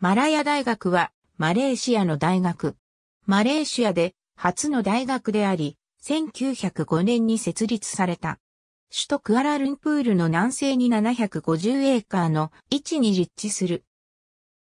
マラヤ大学は、マレーシアの大学。マレーシアで、初の大学であり、1905年に設立された。首都クアラルンプールの南西に750エーカーの位置に立地する。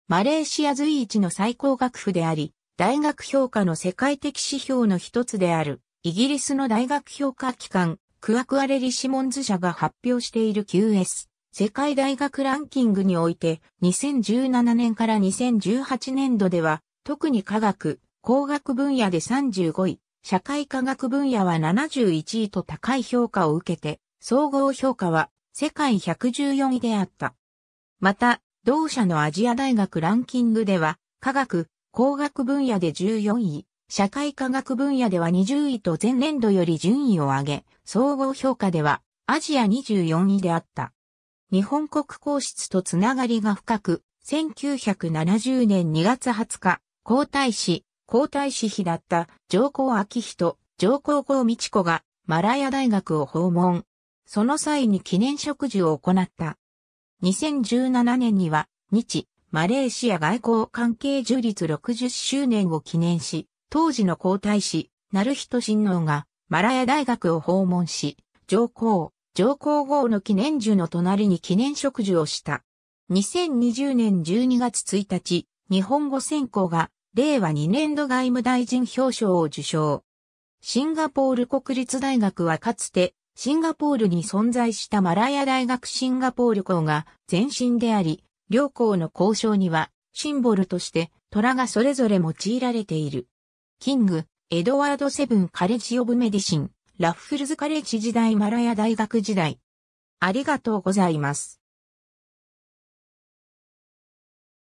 マレーシア随一の最高学府であり、大学評価の世界的指標の一つである、イギリスの大学評価機関、クアクアレリシモンズ社が発表している QS。世界大学ランキングにおいて2017年から2018年度では特に科学、工学分野で35位、社会科学分野は71位と高い評価を受けて総合評価は世界114位であった。また、同社のアジア大学ランキングでは科学、工学分野で14位、社会科学分野では20位と前年度より順位を上げ、総合評価ではアジア24位であった。日本国皇室とつながりが深く、1970年2月20日、皇太子、皇太子妃だった上皇昭仁、上皇后美智子がマラヤ大学を訪問。その際に記念植樹を行った。2017年には、日、マレーシア外交関係樹立60周年を記念し、当時の皇太子、成人親王がマラヤ大学を訪問し、上皇、上皇后の記念樹の隣に記念植樹をした。2020年12月1日、日本語専攻が令和2年度外務大臣表彰を受賞。シンガポール国立大学はかつてシンガポールに存在したマラヤ大学シンガポール校が前身であり、両校の交渉にはシンボルとして虎がそれぞれ用いられている。キング、エドワード・セブン・カレッジ・オブ・メディシン、ラッフルズカレッジ時代マラヤ大学時代。ありがとうございます。